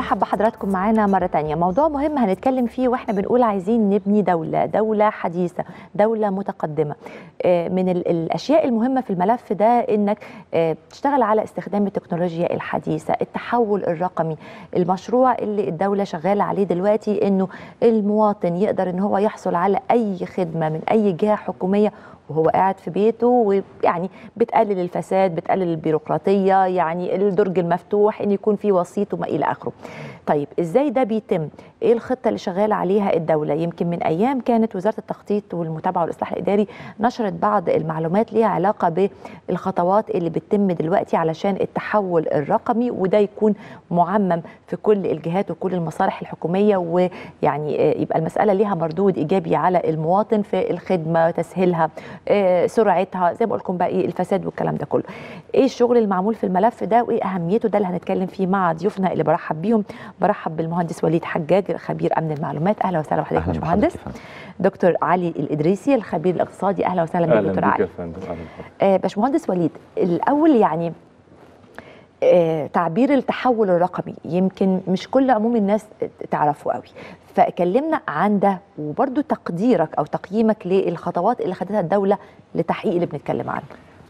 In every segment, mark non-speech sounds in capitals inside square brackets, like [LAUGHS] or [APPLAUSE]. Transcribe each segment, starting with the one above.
مرحب بحضراتكم معانا مرة تانية موضوع مهم هنتكلم فيه وإحنا بنقول عايزين نبني دولة دولة حديثة دولة متقدمة آه، من الأشياء المهمة في الملف ده إنك آه، تشتغل على استخدام التكنولوجيا الحديثة التحول الرقمي المشروع اللي الدولة شغالة عليه دلوقتي إنه المواطن يقدر إن هو يحصل على أي خدمة من أي جهة حكومية وهو قاعد في بيته ويعني بتقلل الفساد بتقلل البيروقراطيه يعني الدرج المفتوح ان يكون في وسيط وما الى اخره طيب ازاي ده بيتم ايه الخطه اللي شغال عليها الدوله يمكن من ايام كانت وزاره التخطيط والمتابعه والاصلاح الاداري نشرت بعض المعلومات ليها علاقه بالخطوات اللي بتتم دلوقتي علشان التحول الرقمي وده يكون معمم في كل الجهات وكل المصالح الحكوميه ويعني آه، يبقى المساله ليها مردود ايجابي على المواطن في الخدمه تسهيلها آه، سرعتها زي ما بقول لكم بقى ايه الفساد والكلام ده كله ايه الشغل المعمول في الملف ده وايه اهميته ده اللي هنتكلم فيه مع ضيوفنا اللي برحب بيهم برحب بالمهندس وليد حجاج خبير امن المعلومات اهلا وسهلا بحضرتك يا باشمهندس دكتور علي الادريسي الخبير الاقتصادي اهلا وسهلا بك دكتور علي آه، باشمهندس وليد الاول يعني آه، تعبير التحول الرقمي يمكن مش كل عموم الناس تعرفه قوي فكلمنا عن ده وبرده تقديرك او تقييمك للخطوات اللي خدتها الدوله لتحقيق اللي بنتكلم عنه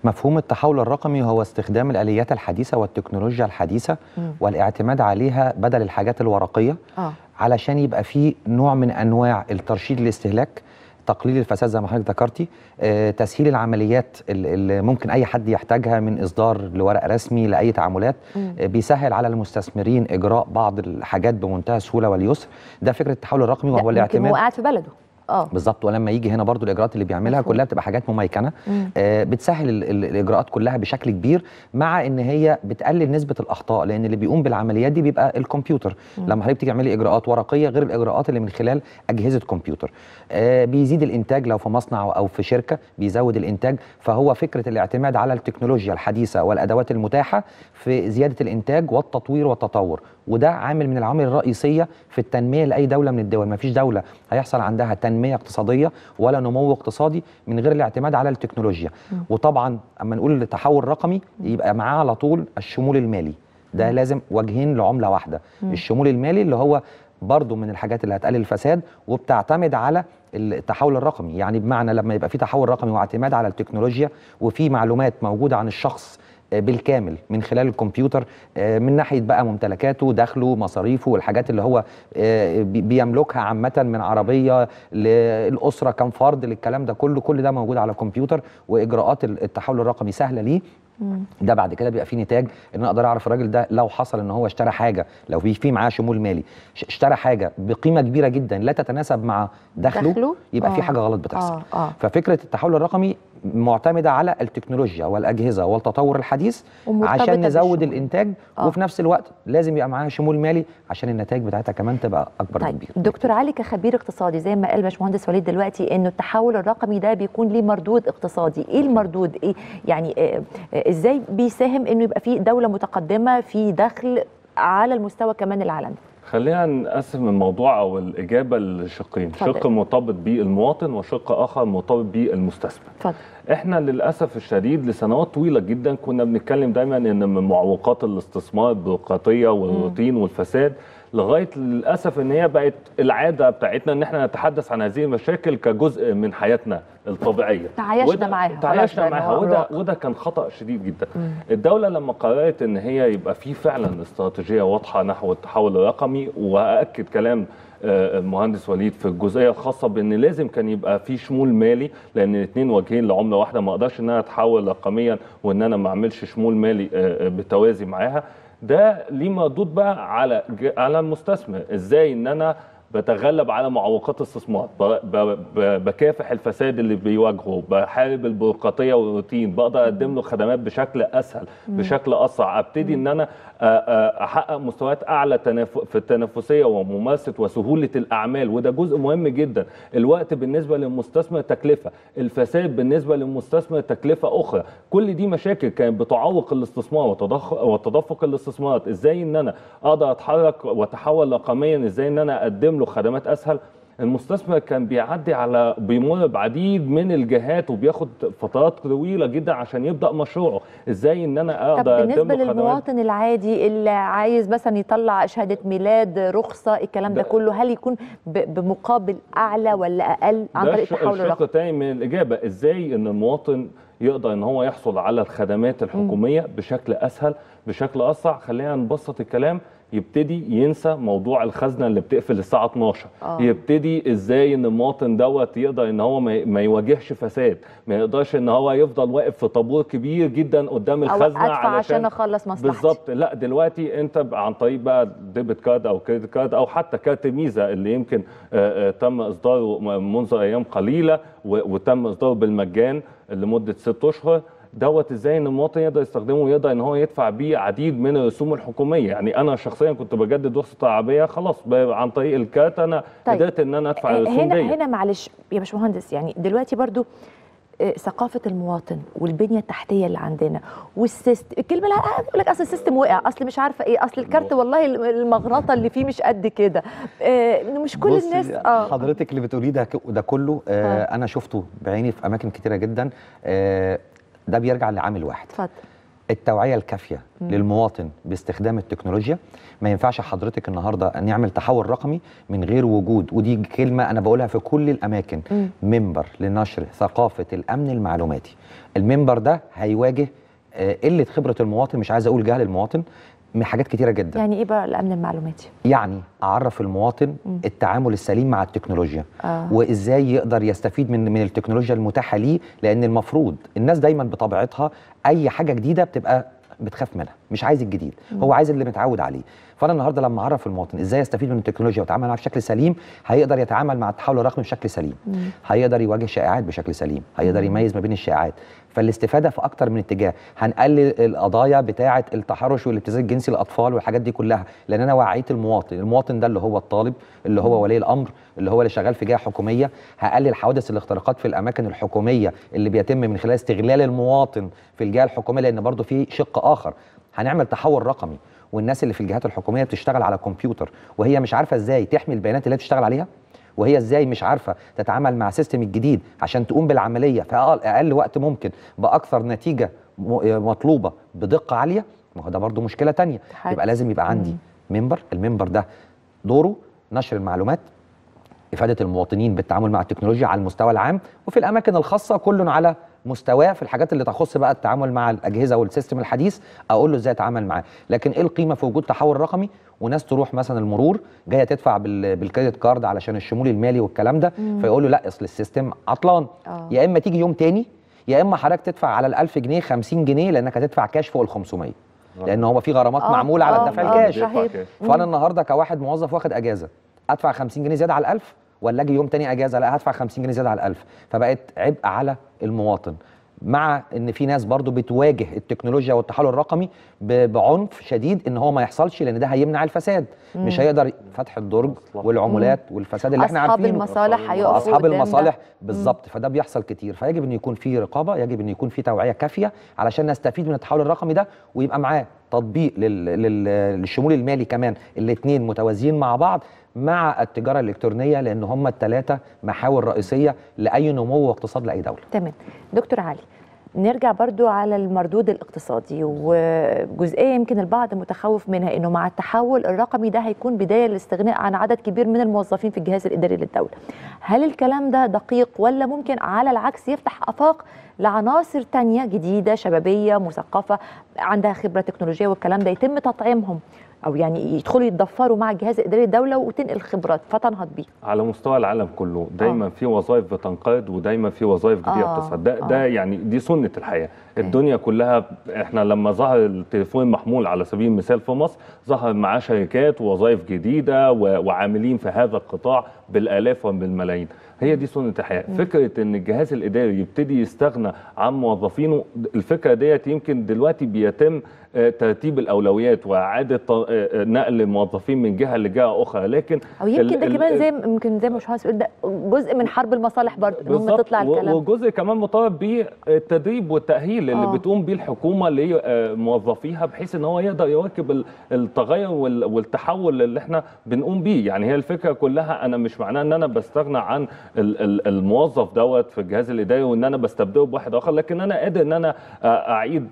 مفهوم التحول الرقمي هو استخدام الآليات الحديثة والتكنولوجيا الحديثة م. والاعتماد عليها بدل الحاجات الورقية آه. علشان يبقى في نوع من أنواع الترشيد للاستهلاك تقليل الفساد زي ما حضرتك ذكرتي آه، تسهيل العمليات اللي ممكن اي حد يحتاجها من اصدار لورق رسمي لاي تعاملات آه، بيسهل على المستثمرين اجراء بعض الحاجات بمنتهى السهوله واليسر ده فكره التحول الرقمي وهو الاعتماد في بلده اه بالظبط ولما يجي هنا برضو الاجراءات اللي بيعملها كلها بتبقى حاجات مميكنه آه بتسهل الاجراءات كلها بشكل كبير مع ان هي بتقلل نسبه الاخطاء لان اللي بيقوم بالعمليات دي بيبقى الكمبيوتر مم. لما حضرتك تعملي اجراءات ورقيه غير الاجراءات اللي من خلال اجهزه كمبيوتر آه بيزيد الانتاج لو في مصنع او في شركه بيزود الانتاج فهو فكره الاعتماد على التكنولوجيا الحديثه والادوات المتاحه في زياده الانتاج والتطوير والتطور وده عامل من العوامل الرئيسيه في التنميه لاي دوله من الدول ما فيش دوله هيحصل عندها تنميه اقتصاديه ولا نمو اقتصادي من غير الاعتماد على التكنولوجيا م. وطبعا اما نقول تحول رقمي يبقى معاه على طول الشمول المالي ده لازم وجهين لعمله واحده م. الشمول المالي اللي هو برضه من الحاجات اللي هتقلل الفساد وبتعتمد على التحول الرقمي يعني بمعنى لما يبقى في تحول رقمي واعتماد على التكنولوجيا وفي معلومات موجوده عن الشخص آه، بالكامل من خلال الكمبيوتر آه، من ناحيه بقى ممتلكاته دخله مصاريفه والحاجات اللي هو آه، بيملكها عامه من عربيه للاسره كم فرد للكلام ده كله كل ده موجود على الكمبيوتر واجراءات التحول الرقمي سهله ليه ده بعد كده بيبقى فيه نتاج ان اقدر اعرف الراجل ده لو حصل ان هو اشترى حاجه لو في معاه شمول مالي اشترى حاجه بقيمه كبيره جدا لا تتناسب مع دخله, دخله؟ يبقى آه. في حاجه غلط بتحصل آه. آه. ففكره التحول الرقمي معتمده على التكنولوجيا والاجهزه والتطور الحديث عشان نزود الانتاج آه. وفي نفس الوقت لازم يبقى معاها شمول مالي عشان النتائج بتاعتها كمان تبقى اكبر طيب. بكتير دكتور علي كخبير اقتصادي زي ما قال باشمهندس وليد دلوقتي انه التحول الرقمي ده بيكون ليه مردود اقتصادي ايه المردود ايه يعني آه، آه، ازاي بيساهم انه يبقى في دوله متقدمه في دخل على المستوى كمان العالمي خلينا نقسم الموضوع او الاجابه لشقين شق مرتبط بالمواطن وشق اخر مرتبط بالمستثمر احنا للاسف الشديد لسنوات طويله جدا كنا بنتكلم دايما ان من معوقات الاستثمار البيروقراطيه والروتين والفساد لغايه للاسف ان هي بقت العاده بتاعتنا ان احنا نتحدث عن هذه المشاكل كجزء من حياتنا الطبيعيه تعايشنا معاها تعايشنا معاها وده وده كان خطا شديد جدا مم. الدوله لما قررت ان هي يبقى في فعلا استراتيجيه واضحه نحو التحول الرقمي واكد كلام آه، المهندس وليد في الجزئيه الخاصه بان لازم كان يبقى في شمول مالي لان الاثنين وجهين لعمله واحده ما اقدرش ان انا اتحول رقميا وان انا ما اعملش شمول مالي آه، آه، بتوازي معاها ده ليه مردود بقى على على المستثمر ازاي ان انا بتغلب على معوقات الاستثمار بكافح الفساد اللي بيواجهه بحارب البيروقراطيه والروتين بقدر اقدم له خدمات بشكل اسهل بشكل اسرع ابتدي ان انا آه، آه، احقق مستويات اعلى في التنافسيه وممارسه وسهوله الاعمال وده جزء مهم جدا الوقت بالنسبه للمستثمر تكلفه الفساد بالنسبه للمستثمر تكلفه اخرى كل دي مشاكل كانت بتعوق الاستثمار وتدفق الاستثمارات ازاي ان انا اقدر اتحرك واتحول رقميا ازاي ان انا اقدم له خدمات اسهل المستثمر كان بيعدي على بيمر بعديد من الجهات وبياخد فترات طويله جدا عشان يبدا مشروعه ازاي ان انا اقدر طب بالنسبه للمواطن العادي اللي عايز مثلا يطلع شهاده ميلاد رخصه الكلام ده, ده كله هل يكون بمقابل اعلى ولا اقل عن طريق تحول الرقم ده تاني من الاجابه ازاي ان المواطن يقدر ان هو يحصل على الخدمات الحكوميه بشكل اسهل بشكل اسرع خلينا نبسط الكلام يبتدي ينسى موضوع الخزنه اللي بتقفل الساعه 12 آه. يبتدي ازاي ان المواطن دوت يقدر ان هو ما يواجهش فساد ما يقدرش ان هو يفضل واقف في طابور كبير جدا قدام الخزنه أو علشان عشان اخلص مصلحتي بالظبط لا دلوقتي انت عن طريق بقى ديبت كارد او كريدت كارد او حتى كارت ميزه اللي يمكن آه، آه، تم اصداره منذ ايام قليله وتم اصداره بالمجان لمده ست اشهر دوت ازاي ان المواطن يقدر يستخدمه ويقدر ان هو يدفع بيه عديد من الرسوم الحكوميه يعني انا شخصيا كنت بجدد رخصه عربيه خلاص عن طريق الكات انا طيب. قدرت ان انا ادفع آه، الرسوم هنا دي. هنا معلش يا باشمهندس يعني دلوقتي برضو آه، ثقافه المواطن والبنيه التحتيه اللي عندنا والسيستم الكلمه لا يقول لك اصل السيستم وقع اصل مش عارفه ايه اصل الكارت والله المغرطة اللي فيه مش قد كده آه، مش كل الناس اه حضرتك اللي بتقوليه ده ده كله آه انا شفته بعيني في اماكن كتيره جدا آه ده بيرجع لعامل واحد اتفضل التوعيه الكافيه مم. للمواطن باستخدام التكنولوجيا ما ينفعش حضرتك النهارده نعمل تحول رقمي من غير وجود ودي كلمه انا بقولها في كل الاماكن مم. منبر لنشر ثقافه الامن المعلوماتي المنبر ده هيواجه آه، قله خبره المواطن مش عايز اقول جهل المواطن من حاجات كتيره جدا يعني ايه بقى الامن المعلوماتي يعني اعرف المواطن م. التعامل السليم مع التكنولوجيا آه. وازاي يقدر يستفيد من من التكنولوجيا المتاحه ليه لان المفروض الناس دايما بطبيعتها اي حاجه جديده بتبقى بتخاف منها مش عايز الجديد م. هو عايز اللي متعود عليه فانا النهارده لما اعرف المواطن ازاي يستفيد من التكنولوجيا ويتعامل معاها بشكل سليم هيقدر يتعامل مع التحول الرقمي بشكل سليم م. هيقدر يواجه شائعات بشكل سليم هيقدر يميز ما بين الشائعات فالاستفاده في اكتر من اتجاه هنقلل القضايا بتاعه التحرش والابتزاز الجنسي للاطفال والحاجات دي كلها لان انا وعيت المواطن المواطن ده اللي هو الطالب اللي هو ولي الامر اللي هو اللي شغال في جهه حكوميه هقلل حوادث الاختراقات في الاماكن الحكوميه اللي بيتم من خلال استغلال المواطن في الجهه الحكوميه لان برضه في شق اخر هنعمل تحول رقمي والناس اللي في الجهات الحكوميه بتشتغل على كمبيوتر وهي مش عارفه ازاي تحمي البيانات اللي هي بتشتغل عليها وهي ازاي مش عارفه تتعامل مع السيستم الجديد عشان تقوم بالعمليه في اقل وقت ممكن باكثر نتيجه مطلوبه بدقه عاليه ما هو ده برضه مشكله تانية حاجة. يبقى لازم يبقى عندي منبر المنبر ده دوره نشر المعلومات افاده المواطنين بالتعامل مع التكنولوجيا على المستوى العام وفي الاماكن الخاصه كل على مستواه في الحاجات اللي تخص بقى التعامل مع الاجهزه والسيستم الحديث اقول له ازاي اتعامل معاه لكن ايه القيمه في وجود تحول رقمي وناس تروح مثلا المرور جايه تدفع بالكريدت كارد علشان الشمول المالي والكلام ده فيقول له لا اصل السيستم عطلان آه. يا اما تيجي يوم تاني يا اما حضرتك تدفع على ال 1000 جنيه 50 جنيه لانك هتدفع كاش فوق ال 500 آه. لان هو في غرامات أوه. معموله أوه. على الدفع آه. الكاش فانا النهارده كواحد موظف واخد اجازه ادفع 50 جنيه زياده على ال 1000 ولا اجي يوم تاني اجازه لا هدفع 50 جنيه زياده على ال 1000 فبقت عبء على المواطن مع ان في ناس برضو بتواجه التكنولوجيا والتحول الرقمي بعنف شديد ان هو ما يحصلش لان ده هيمنع الفساد مم. مش هيقدر فتح الدرج والعمولات مم. والفساد اللي احنا عارفينه اصحاب المصالح هيقفوا اصحاب المصالح بالظبط فده بيحصل كتير فيجب ان يكون في رقابه يجب ان يكون في توعيه كافيه علشان نستفيد من التحول الرقمي ده ويبقى معاه تطبيق للشمول المالي كمان الاثنين متوازيين مع بعض مع التجاره الالكترونيه لان هم الثلاثه محاور رئيسيه لاي نمو واقتصاد لاي دوله. تمام. دكتور علي نرجع برضو على المردود الاقتصادي وجزئيه يمكن البعض متخوف منها انه مع التحول الرقمي ده هيكون بدايه للاستغناء عن عدد كبير من الموظفين في الجهاز الاداري للدوله. هل الكلام ده دقيق ولا ممكن على العكس يفتح افاق لعناصر تانية جديدة شبابية مثقفة عندها خبرة تكنولوجية والكلام ده يتم تطعيمهم او يعني يدخلوا يتضفروا مع الجهاز الاداري الدوله وتنقل خبرات فتنهض بيه على مستوى العالم كله دايما آه. في وظائف بتنقرض ودايما في وظائف جديده آه. بتصعد ده, آه. ده يعني دي سنه الحياه آه. الدنيا كلها احنا لما ظهر التليفون المحمول على سبيل المثال في مصر ظهر معاه شركات ووظائف جديده وعاملين في هذا القطاع بالالاف وبالملايين هي دي سنه الحياه فكره ان الجهاز الاداري يبتدي يستغنى عن موظفينه الفكره ديت يمكن دلوقتي بيتم آه، ترتيب الاولويات واعاده آه، آه، نقل الموظفين من جهه لجهه اخرى لكن او يمكن ده كمان زي يمكن زي ما باشمهندس بيقول ده جزء من حرب المصالح برضه ان هم تطلع الكلام وجزء كمان مطالب بيه التدريب والتاهيل اللي أوه. بتقوم بيه الحكومه لموظفيها بحيث ان هو يقدر يواكب التغير والتحول اللي احنا بنقوم بيه يعني هي الفكره كلها انا مش معناها ان انا بستغنى عن الموظف دوت في الجهاز الاداري وان انا بستبدله بواحد اخر لكن انا قادر ان انا اعيد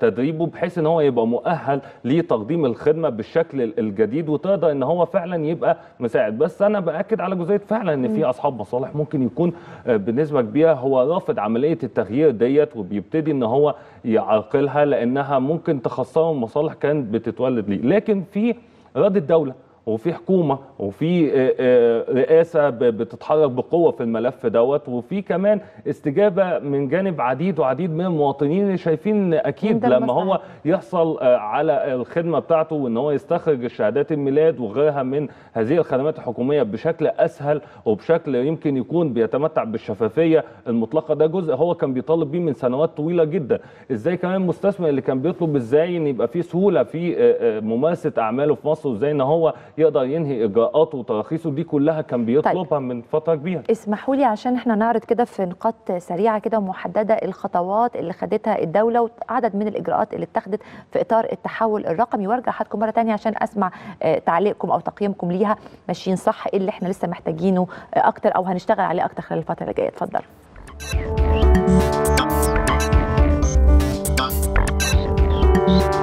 تدريبه بحيث ان هو يبقى مؤهل لتقديم الخدمه بالشكل الجديد وتقدر ان هو فعلا يبقى مساعد بس انا باكد على جزئيه فعلا ان في اصحاب مصالح ممكن يكون آه، بنسبه كبيره هو رافض عمليه التغيير ديت وبيبتدي ان هو يعرقلها لانها ممكن تخسره مصالح كانت بتتولد ليه لكن في رد الدوله وفي حكومه وفي آه، آه، رئاسه بتتحرك بقوه في الملف دوت وفي كمان استجابه من جانب عديد وعديد من المواطنين اللي شايفين اكيد لما هو يحصل آه، على الخدمه بتاعته وان هو يستخرج شهادات الميلاد وغيرها من هذه الخدمات الحكوميه بشكل اسهل وبشكل يمكن يكون بيتمتع بالشفافيه المطلقه ده جزء هو كان بيطالب بيه من سنوات طويله جدا ازاي كمان المستثمر اللي كان بيطلب ازاي ان يبقى في سهوله في ممارسه اعماله في مصر وازاي ان هو يقدر ينهي اجراءاته وتراخيصه دي كلها كان بيطلبها طيب. من فتره كبيره اسمحوا لي عشان احنا نعرض كده في نقاط سريعه كده ومحدده الخطوات اللي خدتها الدوله وعدد من الاجراءات اللي اتخذت في اطار التحول الرقمي وارجع حضراتكم مره ثانيه عشان اسمع آه، تعليقكم او تقييمكم ليها ماشيين صح ايه اللي احنا لسه محتاجينه آه، اكتر او هنشتغل عليه اكتر خلال الفتره اللي جايه اتفضل right back.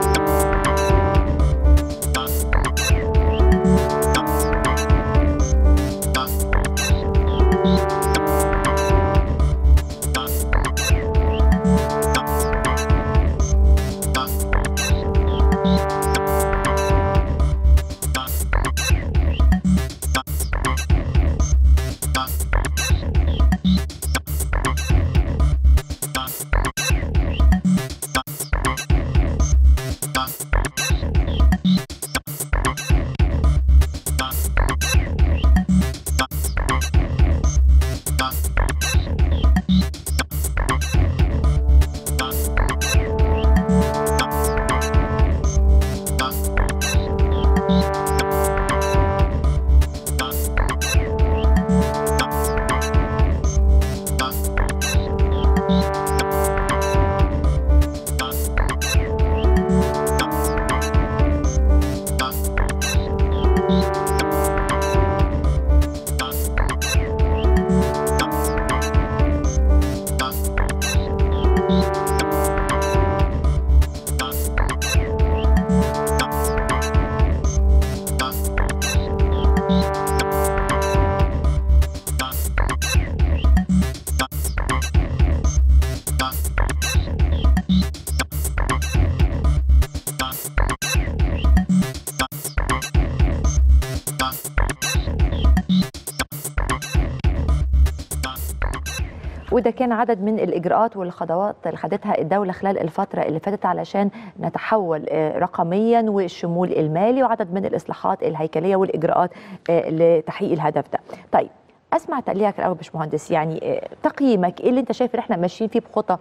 وده كان عدد من الاجراءات والخطوات اللي خدتها الدوله خلال الفتره اللي فاتت علشان نتحول آه، رقميا والشمول المالي وعدد من الاصلاحات الهيكليه والاجراءات آه، لتحقيق الهدف ده طيب اسمع تقليعك الاول باشمهندس يعني آه، تقييمك ايه اللي انت شايف ان احنا ماشيين فيه بخطى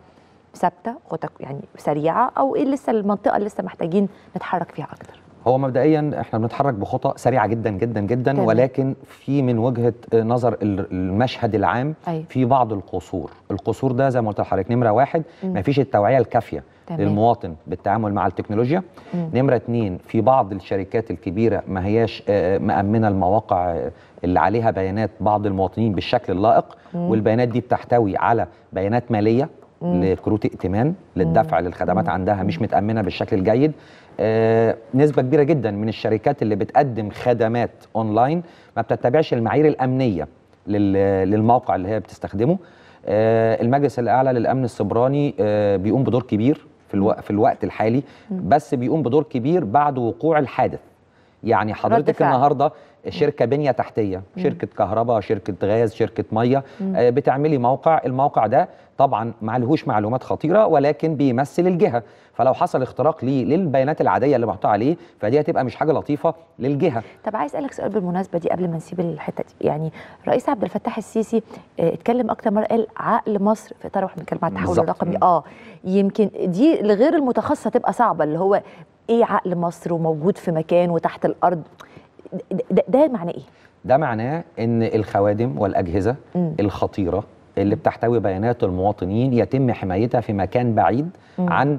ثابته خطى يعني سريعه او ايه لسه المنطقه اللي لسه محتاجين نتحرك فيها اكتر هو مبدئيا احنا بنتحرك بخطى سريعه جدا جدا جدا تمام. ولكن في من وجهه نظر المشهد العام أي. أيوه. في بعض القصور القصور ده زي ما قلت لحضرتك نمره واحد ما فيش التوعيه الكافيه تمام. للمواطن بالتعامل مع التكنولوجيا مم. نمره اتنين في بعض الشركات الكبيره ما هياش آه، آه، مأمنه المواقع اللي عليها بيانات بعض المواطنين بالشكل اللائق مم. والبيانات دي بتحتوي على بيانات ماليه لكروت ائتمان للدفع للخدمات عندها مش متامنه بالشكل الجيد آه نسبه كبيره جدا من الشركات اللي بتقدم خدمات اونلاين ما بتتبعش المعايير الامنيه للموقع اللي هي بتستخدمه آه المجلس الاعلى للامن السبراني آه بيقوم بدور كبير في, الوقت, في الوقت الحالي بس بيقوم بدور كبير بعد وقوع الحادث يعني حضرتك النهارده شركه بنيه تحتيه شركه كهرباء شركه غاز شركه ميه آه، بتعملي موقع الموقع ده طبعا لهوش معلومات خطيره ولكن بيمثل الجهه فلو حصل اختراق ليه للبيانات العاديه اللي محطوطه عليه فدي هتبقى مش حاجه لطيفه للجهه طب عايز اسالك سؤال بالمناسبه دي قبل ما نسيب الحته دي يعني الرئيس عبد الفتاح السيسي آه، اتكلم اكتر مره قال عقل مصر في اطار واحنا بنتكلم عن التحول الرقمي اه يمكن دي لغير المتخصصه تبقى صعبه اللي هو ايه عقل مصر وموجود في مكان وتحت الارض ده, ده معناه ايه؟ ده معناه ان الخوادم والاجهزه م. الخطيره اللي بتحتوي بيانات المواطنين يتم حمايتها في مكان بعيد م. عن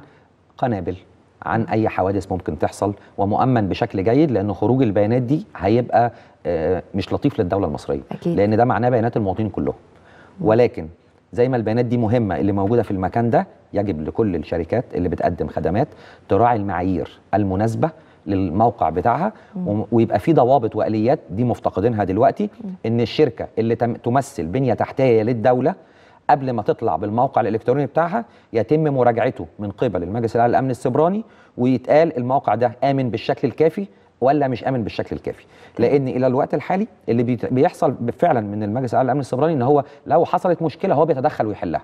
قنابل عن اي حوادث ممكن تحصل ومؤمن بشكل جيد لان خروج البيانات دي هيبقى آه، مش لطيف للدوله المصريه أكيد. لان ده معناه بيانات المواطنين كلهم ولكن زي ما البيانات دي مهمه اللي موجوده في المكان ده يجب لكل الشركات اللي بتقدم خدمات تراعي المعايير المناسبه للموقع بتاعها ويبقى في ضوابط واليات دي مفتقدينها دلوقتي ان الشركه اللي تمثل بنيه تحتيه للدوله قبل ما تطلع بالموقع الالكتروني بتاعها يتم مراجعته من قبل المجلس الاعلى للامن السبراني ويتقال الموقع ده امن بالشكل الكافي ولا مش امن بالشكل الكافي لان الى الوقت الحالي اللي بيحصل فعلا من المجلس الاعلى للامن السبراني ان هو لو حصلت مشكله هو بيتدخل ويحلها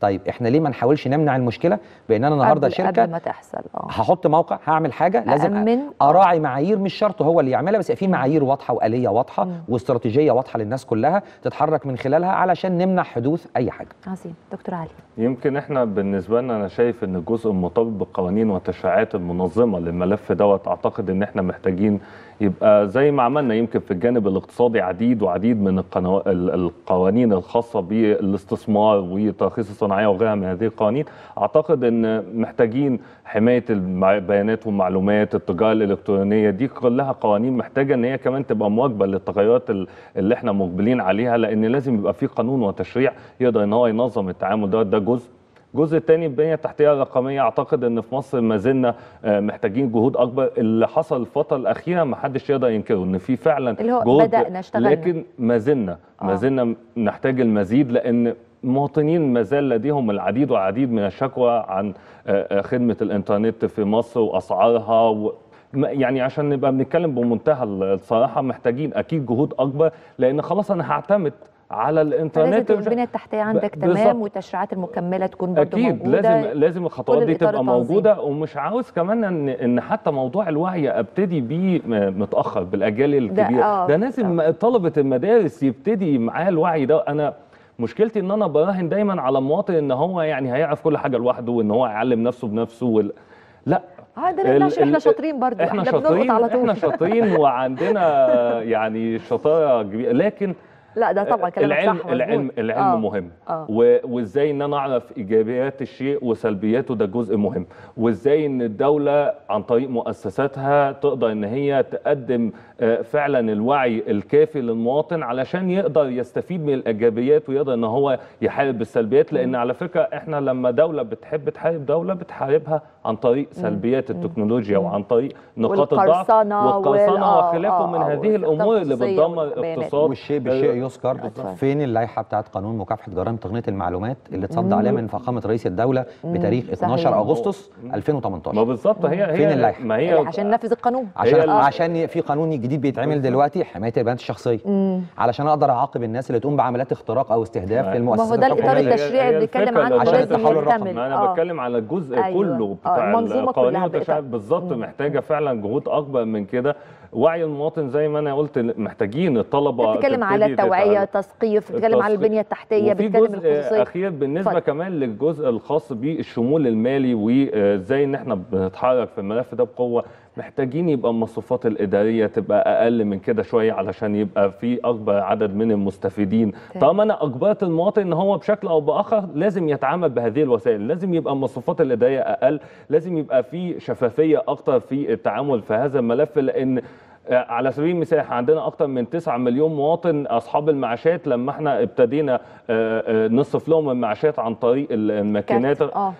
طيب احنا ليه ما نحاولش نمنع المشكله بان انا النهارده شركه قبل ما تحصل اه هحط موقع هعمل حاجه لازم أأمن. آه. اراعي معايير مش شرط هو اللي يعملها بس في معايير واضحه واليه واضحه مم. واستراتيجيه واضحه للناس كلها تتحرك من خلالها علشان نمنع حدوث اي حاجه عظيم دكتور علي يمكن احنا بالنسبه لنا انا شايف ان الجزء المطابق بالقوانين والتشريعات المنظمه للملف دوت اعتقد ان احنا محتاجين يبقى زي ما عملنا يمكن في الجانب الاقتصادي عديد وعديد من القنو... القوانين الخاصة بالاستثمار وترخيص الصناعية وغيرها من هذه القوانين أعتقد أن محتاجين حماية البيانات والمعلومات التجارة الإلكترونية دي كلها قوانين محتاجة أن هي كمان تبقى مواكبة للتغيرات اللي احنا مقبلين عليها لأن لازم يبقى في قانون وتشريع يقدر أن هو ينظم التعامل ده ده جزء الجزء الثاني البنيه التحتيه الرقميه اعتقد ان في مصر ما زلنا آه، محتاجين جهود اكبر اللي حصل الفتره الاخيره ما حدش يقدر ينكره ان في فعلا اللي هو جهود بدأنا اشتغلنا لكن ما زلنا ما آه. زلنا نحتاج المزيد لان المواطنين ما زال لديهم العديد والعديد من الشكوى عن آه، خدمه الانترنت في مصر واسعارها و يعني عشان نبقى بنتكلم بمنتهى الصراحه محتاجين اكيد جهود اكبر لان خلاص انا هعتمد على الانترنت لازم البنيه التحتيه عندك تمام والتشريعات المكمله تكون برضه اكيد موجودة. لازم لازم الخطوات دي تبقى موجوده ومش عاوز كمان ان ان حتى موضوع الوعي ابتدي بيه متاخر بالاجيال الكبيره ده, آه، ده لازم آه. طلبه المدارس يبتدي معاه الوعي ده انا مشكلتي ان انا براهن دايما على المواطن ان هو يعني هيعرف كل حاجه لوحده وان هو يعلم نفسه بنفسه وال... لا اه ده ال... احنا شاطرين برضه احنا, احنا شاطرين على طول احنا شاطرين وعندنا [LAUGHS] يعني شطاره كبيره لكن لا ده طبعا كلامك العلم صح العلم العلم آه. مهم آه. وازاي ان انا اعرف ايجابيات الشيء وسلبياته ده جزء مهم وازاي ان الدوله عن طريق مؤسساتها تقدر ان هي تقدم آه، فعلا الوعي الكافي للمواطن علشان يقدر يستفيد من الايجابيات ويقدر ان هو يحارب السلبيات لان على فكره احنا لما دوله بتحب تحارب دوله بتحاربها عن طريق سلبيات التكنولوجيا وعن طريق نقاط الضعف والقرصنه وخلافه آه، من آه، هذه الامور اللي بتدمر الاقتصاد والشيء بالشيء يذكر فين اللائحه بتاعت قانون مكافحه جرائم تقنيه المعلومات اللي اتصدى عليها من فخامه رئيس الدوله بتاريخ 12 اغسطس 2018 ما بالظبط هي هي فين اللائحه ما هي يعني عشان ننفذ القانون عشان آه. عشان في قانون جديد بيتعمل دلوقتي حمايه البيانات الشخصيه مم. علشان اقدر اعاقب الناس اللي تقوم بعمليات اختراق او استهداف في المؤسسات ما هو ده الاطار التشريعي اللي بيتكلم عنه عشان التحول الرقمي انا آه. بتكلم على الجزء أيوه. كله بتاع آه، القوانين بالظبط محتاجه فعلا جهود اكبر من كده وعي المواطن زي ما انا قلت محتاجين الطلبه بتتكلم على التوعيه تثقيف بتتكلم على البنيه التحتيه بتتكلم الخصوصيه اخير بالنسبه فضل. كمان للجزء الخاص بالشمول المالي وازاي ان احنا بنتحرك في الملف ده بقوه محتاجين يبقى المصروفات الاداريه تبقى اقل من كده شويه علشان يبقى في اكبر عدد من المستفيدين طالما انا اجبرت المواطن ان هو بشكل او باخر لازم يتعامل بهذه الوسائل لازم يبقى المصروفات الاداريه اقل لازم يبقى في شفافيه اكتر في التعامل في هذا الملف لان آه، على سبيل المثال عندنا اكثر من 9 مليون مواطن اصحاب المعاشات لما احنا ابتدينا آه، آه، نصف لهم المعاشات عن طريق الماكينات آه.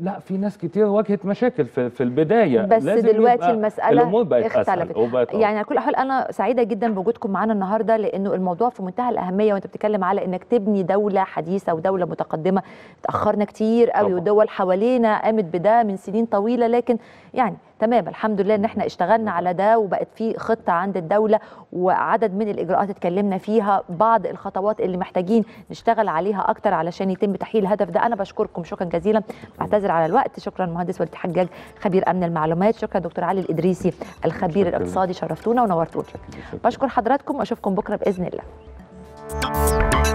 لا في ناس كتير واجهت مشاكل في, في البدايه بس دلوقتي المساله الامور بقت اختلفت وبقت يعني على كل حال انا سعيده جدا بوجودكم معانا النهارده لانه الموضوع في منتهى الاهميه وانت بتتكلم على انك تبني دوله حديثه ودوله متقدمه تاخرنا كتير قوي ودول حوالينا قامت بده من سنين طويله لكن يعني تمام الحمد لله ان احنا اشتغلنا على ده وبقت في خطه عند الدوله وعدد من الاجراءات اتكلمنا فيها بعض الخطوات اللي محتاجين نشتغل عليها اكتر علشان يتم تحقيق الهدف ده انا بشكركم شكرا جزيلا بعتذر على الوقت شكرا مهندس وليد حجاج خبير امن المعلومات شكرا دكتور علي الادريسي الخبير الاقتصادي شرفتونا ونورتونا بشكر حضراتكم واشوفكم بكره باذن الله